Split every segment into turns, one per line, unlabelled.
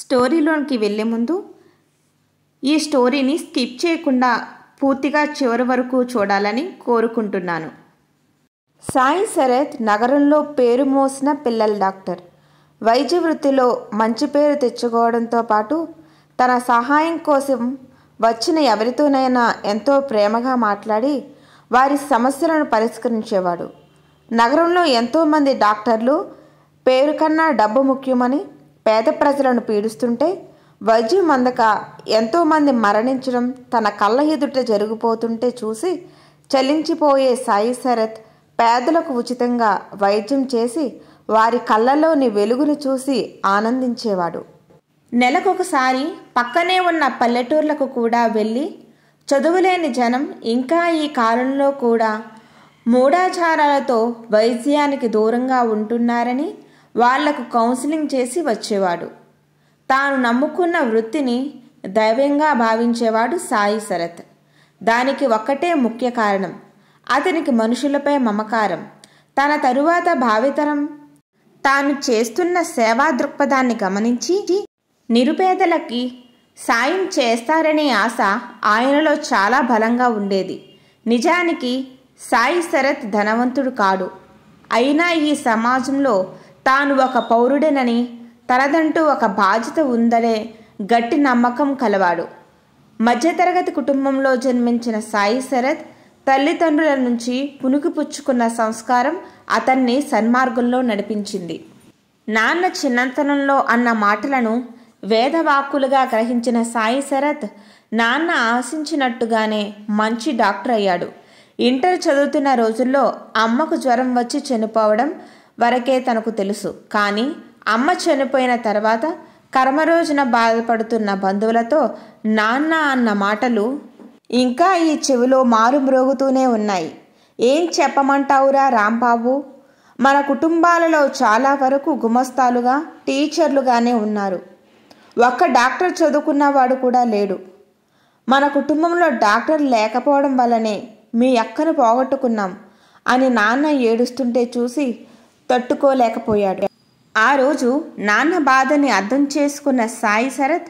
స్టోరీలోనికి వెళ్ళే ముందు ఈ స్టోరీని స్కిప్ చేయకుండా పూర్తిగా చివరి వరకు చూడాలని కోరుకుంటున్నాను సాయి శరత్ నగరంలో పేరు మోసిన పిల్లల డాక్టర్ వైద్య వృత్తిలో మంచి పేరు తెచ్చుకోవడంతో పాటు తన సహాయం కోసం వచ్చిన ఎవరితోనైనా ఎంతో ప్రేమగా మాట్లాడి వారి సమస్యలను పరిష్కరించేవాడు నగరంలో ఎంతోమంది డాక్టర్లు పేరు కన్నా డబ్బు ముఖ్యమని పేద ప్రజలను పీడిస్తుంటే వైద్యం అందక ఎంతోమంది మరణించడం తన కళ్ళ ఎదుట జరిగిపోతుంటే చూసి చలించిపోయే సాయి శరత్ పేదలకు ఉచితంగా వైద్యం చేసి వారి కళ్ళలోని వెలుగును చూసి ఆనందించేవాడు నెలకొకసారి పక్కనే ఉన్న పల్లెటూర్లకు కూడా వెళ్ళి చదువులేని జనం ఇంకా ఈ కాలంలో కూడా మూఢాచారాలతో వైద్యానికి దూరంగా ఉంటున్నారని వాళ్లకు కౌన్సిలింగ్ చేసి వచ్చేవాడు తాను నమ్ముకున్న వృత్తిని దైవంగా భావించేవాడు సాయి శరత్ దానికి ఒక్కటే ముఖ్య కారణం అతనికి మనుషులపై మమకారం తన తరువాత భావితరం తాను చేస్తున్న సేవా దృక్పథాన్ని గమనించి నిరుపేదలకి సాయం చేస్తారనే ఆశ ఆయనలో చాలా బలంగా ఉండేది నిజానికి సాయి శరత్ ధనవంతుడు కాడు అయినా ఈ సమాజంలో తాను ఒక పౌరుడేనని తనదంటూ ఒక బాధ్యత ఉందనే గట్టి నమ్మకం కలవాడు మధ్యతరగతి కుటుంబంలో జన్మించిన సాయి శరత్ తల్లిదండ్రుల నుంచి పుచ్చుకున్న సంస్కారం అతన్ని సన్మార్గంలో నడిపించింది నాన్న చిన్నతనంలో అన్న మాటలను వేదవాక్కులుగా గ్రహించిన సాయి శరత్ నాన్న ఆశించినట్టుగానే మంచి డాక్టర్ అయ్యాడు ఇంటర్ చదువుతున్న రోజుల్లో అమ్మకు జ్వరం వచ్చి చనిపోవడం వరకే తనకు తెలుసు కానీ అమ్మ చనిపోయిన తర్వాత కర్మరోజున బాధపడుతున్న బంధువులతో నాన్న అన్న మాటలు ఇంకా ఈ చెవిలో మారు మ్రోగుతూనే ఉన్నాయి ఏం చెప్పమంటావురా రాంబాబు మన కుటుంబాలలో చాలా వరకు గుమస్తాలుగా టీచర్లుగానే ఉన్నారు ఒక్క డాక్టర్ చదువుకున్నవాడు కూడా లేడు మన కుటుంబంలో డాక్టర్ లేకపోవడం వల్లనే మీ అక్కను పోగొట్టుకున్నాం అని నాన్న ఏడుస్తుంటే చూసి తట్టుకోలేకపోయాడు ఆ రోజు నాన్న బాధని అర్థం చేసుకున్న సాయి శరత్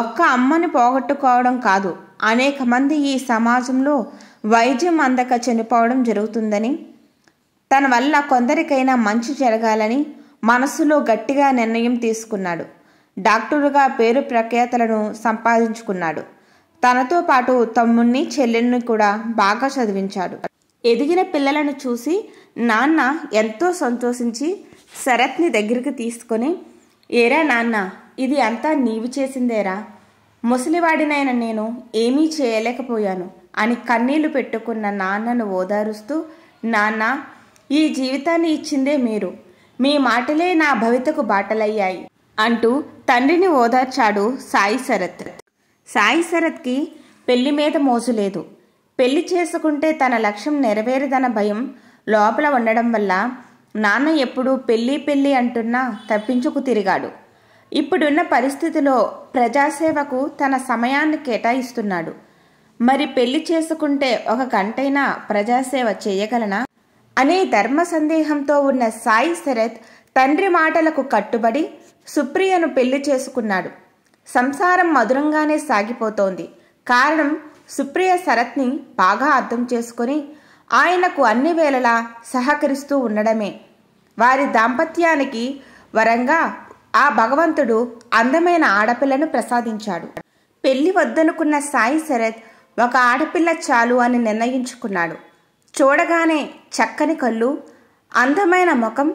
ఒక్క అమ్మని పోగొట్టుకోవడం కాదు అనేక మంది ఈ సమాజంలో వైద్యం అందక చనిపోవడం జరుగుతుందని తన వల్ల కొందరికైనా మంచి జరగాలని మనసులో గట్టిగా నిర్ణయం తీసుకున్నాడు డాక్టరుగా పేరు ప్రఖ్యాతలను సంపాదించుకున్నాడు తనతో పాటు తమ్ముణ్ణి చెల్లెల్ని కూడా బాగా చదివించాడు ఎదిగిన పిల్లలను చూసి నాన్న ఎంతో సంతోషించి శరత్ని దగ్గరికి తీసుకొని ఏరా నాన్న ఇది అంతా నీవు చేసిందేరా ముసలివాడినైన నేను ఏమీ చేయలేకపోయాను అని కన్నీళ్లు పెట్టుకున్న నాన్నను ఓదారుస్తూ నాన్న ఈ జీవితాన్ని ఇచ్చిందే మీరు మీ మాటలే నా భవితకు బాటలయ్యాయి అంటూ తండ్రిని ఓదార్చాడు సాయి శరత్ సాయి శరత్కి పెళ్లి మీద మోజులేదు పెళ్లి చేసుకుంటే తన లక్ష్యం నెరవేరదన భయం లోపల ఉండడం వల్ల నాన్న ఎప్పుడూ పెళ్ళి పెళ్ళి అంటున్నా తప్పించుకు తిరిగాడు ఇప్పుడున్న పరిస్థితిలో ప్రజాసేవకు తన సమయాన్ని కేటాయిస్తున్నాడు మరి పెళ్లి చేసుకుంటే ఒక గంటైనా ప్రజాసేవ చేయగలనా అనే ధర్మ సందేహంతో ఉన్న సాయి శరత్ తండ్రి మాటలకు కట్టుబడి సుప్రియను పెళ్లి చేసుకున్నాడు సంసారం మధురంగానే సాగిపోతోంది కారణం సుప్రియ శరత్ని బాగా అర్థం చేసుకుని ఆయనకు అన్ని వేళలా సహకరిస్తూ ఉండడమే వారి దాంపత్యానికి వరంగా ఆ భగవంతుడు అందమైన ఆడపిల్లను ప్రసాదించాడు పెళ్లి వద్దనుకున్న సాయి శరత్ ఒక ఆడపిల్ల చాలు అని నిర్ణయించుకున్నాడు చూడగానే చక్కని కళ్ళు అందమైన ముఖం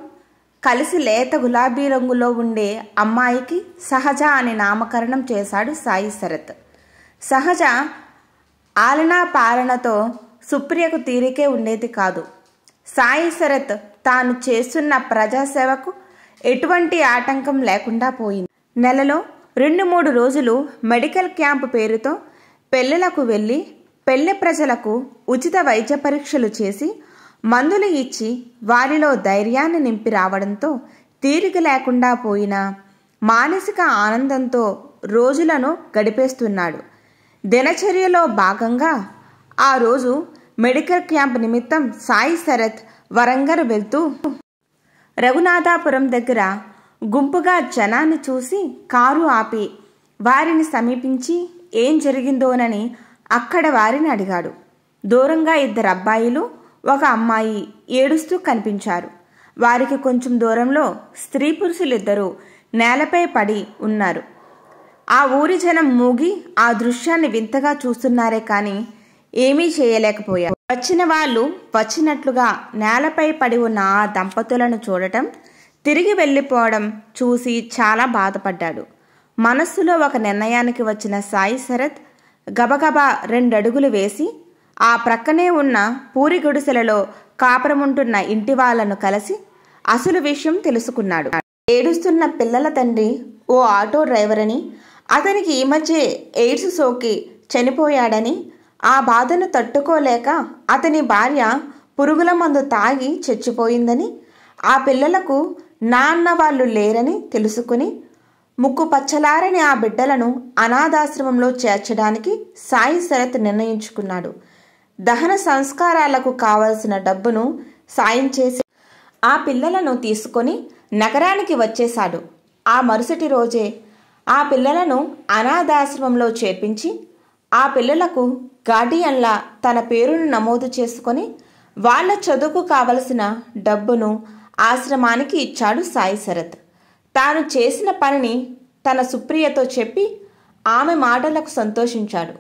కలిసి లేత గులాబీ రంగులో ఉండే అమ్మాయికి సహజ అని నామకరణం చేశాడు సాయి శరత్ సహజ ఆలనా పాలనతో సుప్రియకు తీరికే ఉండేది కాదు సాయి శరత్ తాను చేస్తున్న ప్రజాసేవకు ఎటువంటి ఆటంకం లేకుండా పోయింది నెలలో రెండు మూడు రోజులు మెడికల్ క్యాంపు పేరుతో పెళ్ళలకు వెళ్ళి పెళ్లి ప్రజలకు ఉచిత వైద్య పరీక్షలు చేసి మందులు ఇచ్చి వారిలో ధైర్యాన్ని నింపి రావడంతో తీరిక లేకుండా పోయిన మానసిక ఆనందంతో రోజులను గడిపేస్తున్నాడు దినచర్యలో భాగంగా ఆ రోజు మెడికల్ క్యాంప్ నిమిత్తం సాయి శరత్ వరంగర్ వెళ్తూ రఘునాథాపురం దగ్గర గుంపుగా జనాన్ని చూసి కారు ఆపి వారిని సమీపించి ఏం జరిగిందోనని అక్కడ వారిని అడిగాడు దూరంగా ఇద్దరు అబ్బాయిలు ఒక అమ్మాయి ఏడుస్తూ కనిపించారు వారికి కొంచెం దూరంలో స్త్రీ పురుషులిద్దరూ నేలపై పడి ఉన్నారు ఆ ఊరి జనం మూగి ఆ దృశ్యాన్ని వింతగా చూస్తున్నారే కానీ ఏమీ చేయలేకపోయారు వచ్చిన వాళ్ళు వచ్చినట్లుగా నేలపై పడి ఉన్న ఆ దంపతులను చూడటం తిరిగి వెళ్ళిపోవడం చూసి చాలా బాధపడ్డాడు మనస్సులో ఒక నిర్ణయానికి వచ్చిన సాయి శరత్ గబగబా రెండడుగులు వేసి ఆ ప్రక్కనే ఉన్న పూరి గుడిసెలలో కాపురముంటున్న ఇంటి వాళ్లను కలిసి అసలు విషయం తెలుసుకున్నాడు ఏడుస్తున్న పిల్లల తండ్రి ఓ ఆటో డ్రైవర్ అని అతనికి ఈ మధ్య ఎయిడ్స్ సోకి చనిపోయాడని ఆ బాధను తట్టుకోలేక అతని భార్య పురుగుల మందు తాగి చచ్చిపోయిందని ఆ పిల్లలకు నాన్న వాళ్ళు లేరని తెలుసుకుని ముక్కు పచ్చలారని ఆ బిడ్డలను అనాథాశ్రమంలో చేర్చడానికి సాయి శరత్ నిర్ణయించుకున్నాడు దహన సంస్కారాలకు కావలసిన డబ్బును సాయం చేసి ఆ పిల్లలను తీసుకొని నగరానికి వచ్చేశాడు ఆ మరుసటి రోజే ఆ పిల్లలను అనాథాశ్రమంలో చేర్పించి ఆ పిల్లలకు గార్డియన్లా తన పేరును నమోదు చేసుకొని వాళ్ళ చదువుకు కావలసిన డబ్బును ఆశ్రమానికి ఇచ్చాడు సాయి శరత్ తాను చేసిన పనిని తన సుప్రియతో చెప్పి ఆమె మాటలకు సంతోషించాడు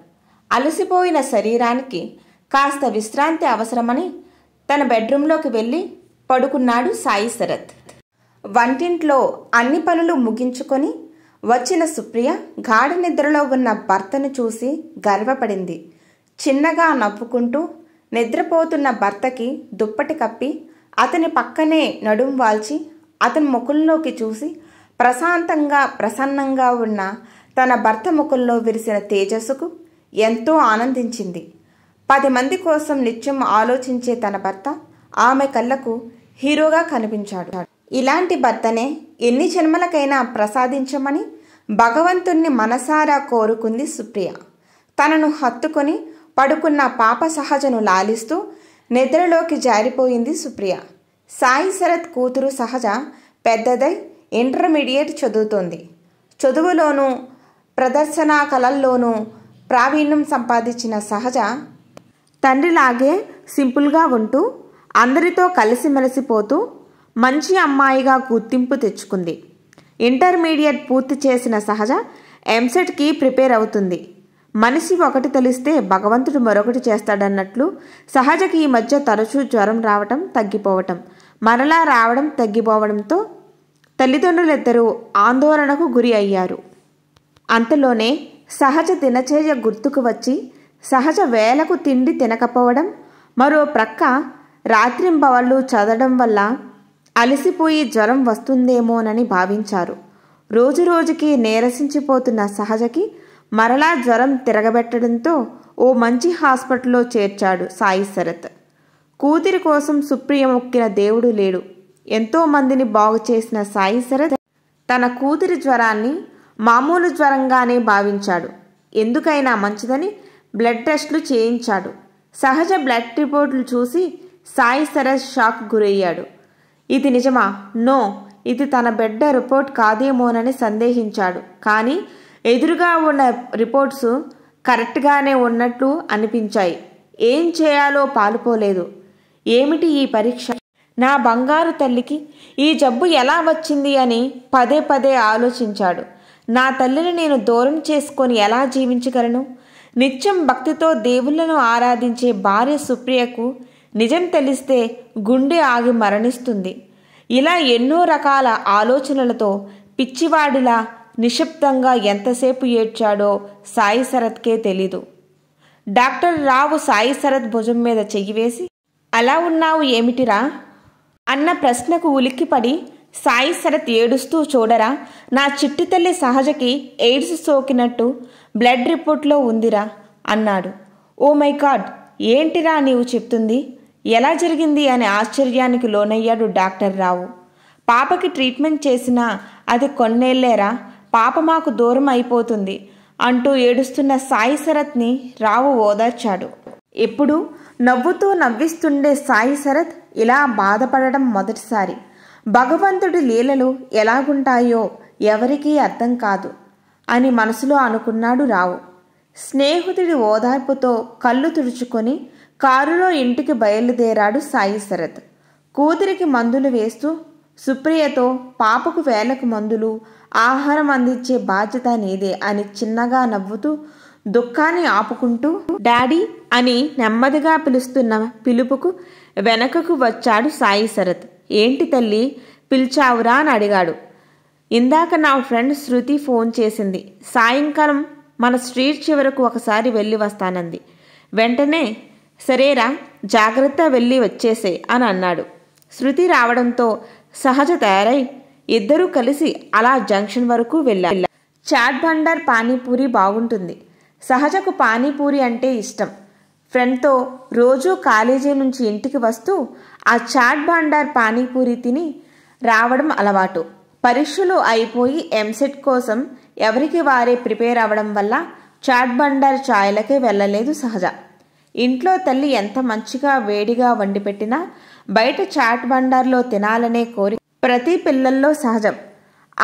అలసిపోయిన శరీరానికి కాస్త విశ్రాంతి అవసరమని తన బెడ్రూంలోకి వెళ్ళి పడుకున్నాడు సాయి శరత్ వంటింట్లో అన్ని పనులు ముగించుకొని వచ్చిన సుప్రియ గాఢ నిద్రలో ఉన్న భర్తను చూసి గర్వపడింది చిన్నగా నవ్వుకుంటూ నిద్రపోతున్న భర్తకి దుప్పటి కప్పి అతని పక్కనే నడుం వాల్చి అతని ముఖంలోకి చూసి ప్రశాంతంగా ప్రసన్నంగా ఉన్న తన భర్త ముఖంలో విరిసిన తేజస్సుకు ఎంతో ఆనందించింది పది మంది కోసం నిత్యం ఆలోచించే తన భర్త ఆమె కళ్ళకు హీరోగా కనిపించాడు ఇలాంటి భర్తనే ఎన్ని జన్మలకైనా ప్రసాదించమని భగవంతుణ్ణి మనసారా కోరుకుంది సుప్రియ తనను హత్తుకొని పడుకున్న పాప సహజను లాలిస్తూ నిద్రలోకి జారిపోయింది సుప్రియ సాయి శరత్ కూతురు సహజ పెద్దదై ఇంటర్మీడియట్ చదువుతోంది చదువులోనూ ప్రదర్శన కళల్లోనూ ప్రావీణ్యం సంపాదించిన సహజ తండ్రిలాగే సింపుల్గా ఉంటూ అందరితో కలిసిమెలిసిపోతూ మంచి అమ్మాయిగా గుర్తింపు తెచ్చుకుంది ఇంటర్మీడియట్ పూర్తి చేసిన సహజ ఎంసెట్కి ప్రిపేర్ అవుతుంది మనిషి ఒకటి తెలిస్తే భగవంతుడు మరొకటి చేస్తాడన్నట్లు సహజకి ఈ మధ్య తరచూ జ్వరం రావటం తగ్గిపోవటం మరలా రావడం తగ్గిపోవడంతో తల్లిదండ్రులిద్దరూ ఆందోళనకు గురి అయ్యారు అంతలోనే సహజ దినచర్య గుర్తుకు వచ్చి సహజ వేలకు తిండి తినకపోవడం మరో ప్రక్క రాత్రింబవళ్ళు చదవడం వల్ల అలసిపోయి జ్వరం వస్తుందేమోనని భావించారు రోజురోజుకి నీరసించిపోతున్న సహజకి మరలా జ్వరం తిరగబెట్టడంతో ఓ మంచి హాస్పిటల్లో చేర్చాడు సాయి శరత్ కూతురి కోసం సుప్రియ మొక్కిన దేవుడు లేడు ఎంతో మందిని బాగు చేసిన సాయి శరత్ తన కూతురి జ్వరాన్ని మామూలు జ్వరంగానే భావించాడు ఎందుకైనా మంచిదని బ్లడ్ టెస్ట్లు చేయించాడు సహజ బ్లడ్ రిపోర్ట్లు చూసి సాయి శరత్ షాక్ గురయ్యాడు ఇది నిజమా నో ఇది తన బిడ్డ రిపోర్ట్ కాదేమోనని సందేహించాడు కానీ ఎదురుగా ఉన్న రిపోర్ట్స్ కరెక్ట్గానే ఉన్నట్లు అనిపించాయి ఏం చేయాలో పాలుపోలేదు ఏమిటి ఈ పరీక్ష నా బంగారు తల్లికి ఈ జబ్బు ఎలా వచ్చింది అని పదే పదే ఆలోచించాడు నా తల్లిని నేను దూరం చేసుకొని ఎలా జీవించగలను నిత్యం భక్తితో దేవుళ్లను ఆరాధించే భార్య సుప్రియకు నిజం తెలిస్తే గుండె ఆగి మరణిస్తుంది ఇలా ఎన్నో రకాల ఆలోచనలతో పిచ్చివాడిలా నిశ్శబ్దంగా ఎంతసేపు ఏడ్చాడో సాయి శరత్కే తెలీదు డాక్టర్ రావు సాయి శరత్ భుజం మీద చెయ్యి వేసి అలా ఉన్నావు ఏమిటిరా అన్న ప్రశ్నకు ఉలిక్కిపడి సాయి శరత్ ఏడుస్తూ చూడరా నా చిట్టి తల్లి సహజకి ఎయిడ్స్ సోకినట్టు బ్లడ్ రిపోర్ట్లో ఉందిరా అన్నాడు ఓ మై గాడ్ ఏంటిరా నీవు చెప్తుంది ఎలా జరిగింది అనే ఆశ్చర్యానికి లోనయ్యాడు డాక్టర్ రావు పాపకి ట్రీట్మెంట్ చేసినా అది కొన్నేళ్లేరా పాప మాకు దూరం అయిపోతుంది అంటూ ఏడుస్తున్న సాయి శరత్ని రావు ఓదార్చాడు ఎప్పుడు నవ్వుతూ నవ్విస్తుండే సాయి శరత్ ఇలా బాధపడడం మొదటిసారి భగవంతుడి లీలలు ఎలాగుంటాయో ఎవరికీ అర్థం కాదు అని మనసులో అనుకున్నాడు రావు స్నేహితుడి ఓదార్పుతో కళ్ళు తుడుచుకొని కారులో ఇంటికి బయలుదేరాడు సాయి శరత్ కూతురికి మందులు వేస్తూ సుప్రియతో పాపకు వేలకు మందులు ఆహారం అందించే బాధ్యత నీదే అని చిన్నగా నవ్వుతూ దుఃఖాన్ని ఆపుకుంటూ డాడీ అని నెమ్మదిగా పిలుస్తున్న పిలుపుకు వెనకకు వచ్చాడు సాయి శరత్ ఏంటి తల్లి పిలిచావురా అని అడిగాడు ఇందాక నా ఫ్రెండ్ శృతి ఫోన్ చేసింది సాయంకాలం మన స్ట్రీట్ చివరకు ఒకసారి వెళ్ళి వస్తానంది వెంటనే సరేరా జాగ్రత్త వెళ్ళి వచ్చేసే అని అన్నాడు శృతి రావడంతో సహజ తయారై ఇద్దరూ కలిసి అలా జంక్షన్ వరకు వెళ్ళారు చాట్ బండర్ పానీపూరి బాగుంటుంది సహజకు పానీపూరి అంటే ఇష్టం ఫ్రెండ్తో రోజూ కాలేజీ నుంచి ఇంటికి వస్తూ ఆ చాట్ బండర్ పానీపూరి తిని రావడం అలవాటు పరీక్షలు అయిపోయి ఎంసెట్ కోసం ఎవరికి వారే ప్రిపేర్ అవ్వడం వల్ల చాట్ బండర్ ఛాయలకే వెళ్ళలేదు సహజ ఇంట్లో తల్లి ఎంత మంచిగా వేడిగా వండి పెట్టినా బయట చాట్ బండార్లో తినాలనే కోరి ప్రతి పిల్లల్లో సహజం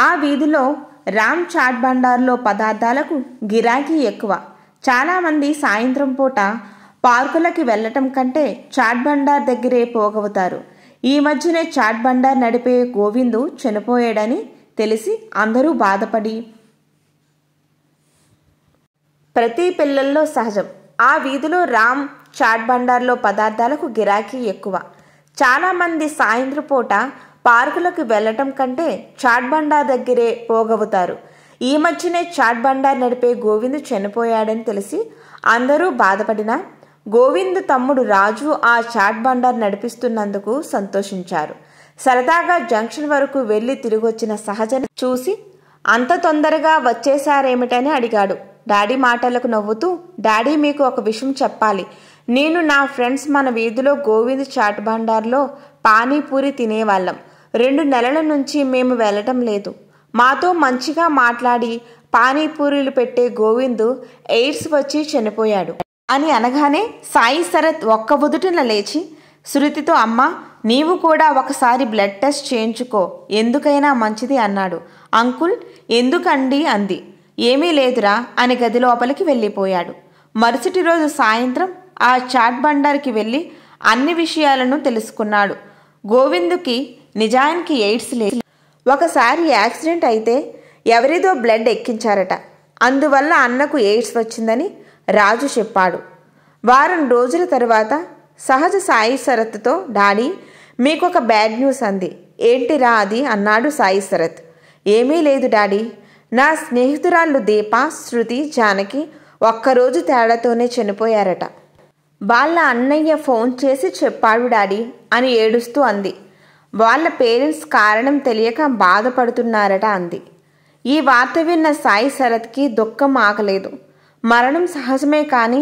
ఆ వీధిలో రామ్ చాట్ బండార్లో పదార్థాలకు గిరాకీ ఎక్కువ చాలామంది సాయంత్రం పూట పార్కులకి వెళ్ళటం కంటే చాట్ బండార్ దగ్గరే పోగవుతారు ఈ మధ్యనే చాట్ బండార్ నడిపే గోవిందు చనిపోయాడని తెలిసి అందరూ బాధపడి ప్రతి పిల్లల్లో సహజం ఆ వీధిలో రామ్ చాట్ బండార్లో పదార్థాలకు గిరాకీ ఎక్కువ చాలామంది సాయంత్ర పూట పార్కులకు వెళ్ళటం కంటే చాట్ బండా దగ్గరే పోగవుతారు ఈ మధ్యనే చాట్ బండార్ నడిపే గోవింద్ చనిపోయాడని తెలిసి అందరూ బాధపడినా గోవింద్ తమ్ముడు రాజు ఆ చాట్ బండార్ నడిపిస్తున్నందుకు సంతోషించారు సరదాగా జంక్షన్ వరకు వెళ్ళి తిరిగొచ్చిన సహజను చూసి అంత తొందరగా వచ్చేశారేమిటని అడిగాడు డాడీ మాటలకు నవ్వుతూ డాడీ మీకు ఒక విషయం చెప్పాలి నేను నా ఫ్రెండ్స్ మన వీధిలో గోవింద్ చాట్ భండార్లో పానీపూరి తినేవాళ్ళం రెండు నెలల నుంచి మేము వెళ్ళటం లేదు మాతో మంచిగా మాట్లాడి పానీపూరీలు పెట్టే గోవింద్ ఎయిడ్స్ వచ్చి చనిపోయాడు అని అనగానే సాయి శరత్ ఒక్క ఉదుటిన లేచి శృతితో అమ్మ నీవు కూడా ఒకసారి బ్లడ్ టెస్ట్ చేయించుకో ఎందుకైనా మంచిది అన్నాడు అంకుల్ ఎందుకండి అంది ఏమీ లేదురా అని గది లోపలికి వెళ్ళిపోయాడు మరుసటి రోజు సాయంత్రం ఆ చాట్ బండార్కి వెళ్ళి అన్ని విషయాలను తెలుసుకున్నాడు గోవిందుకి నిజానికి ఎయిడ్స్ లేదు ఒకసారి యాక్సిడెంట్ అయితే ఎవరిదో బ్లడ్ ఎక్కించారట అందువల్ల అన్నకు ఎయిడ్స్ వచ్చిందని రాజు చెప్పాడు వారం రోజుల తరువాత సహజ సాయి శరత్తో డాడీ మీకు ఒక బ్యాడ్ న్యూస్ అంది ఏంటిరా అది అన్నాడు సాయి శరత్ ఏమీ లేదు డాడీ నా స్నేహితురాళ్ళు దీప శృతి జానకి ఒక్కరోజు తేడాతోనే చనిపోయారట వాళ్ళ అన్నయ్య ఫోన్ చేసి చెప్పాడు డాడీ అని ఏడుస్తూ అంది వాళ్ళ పేరెంట్స్ కారణం తెలియక బాధపడుతున్నారట అంది ఈ వార్త విన్న సాయి శరత్కి దుఃఖం ఆకలేదు మరణం సహజమే కానీ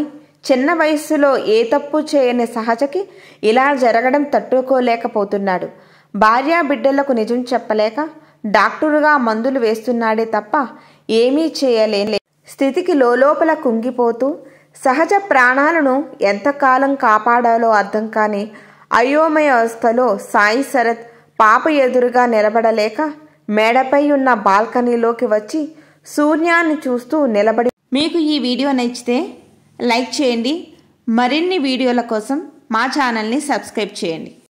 చిన్న వయస్సులో ఏ తప్పు చేయని సహజకి ఇలా జరగడం తట్టుకోలేకపోతున్నాడు భార్యా బిడ్డలకు నిజం చెప్పలేక డాక్టరుగా మందులు వేస్తున్నాడే తప్ప ఏమీ చేయలేని స్థితికి లోపల కుంగిపోతూ సహజ ప్రాణాలను ఎంతకాలం కాపాడాలో అర్థం కాని అయోమయ అవస్థలో సాయి శరత్ పాప ఎదురుగా నిలబడలేక మేడపై ఉన్న బాల్కనీలోకి వచ్చి శూన్యాన్ని చూస్తూ నిలబడి మీకు ఈ వీడియో నచ్చితే లైక్ చేయండి మరిన్ని వీడియోల కోసం మా ఛానల్ని సబ్స్క్రైబ్ చేయండి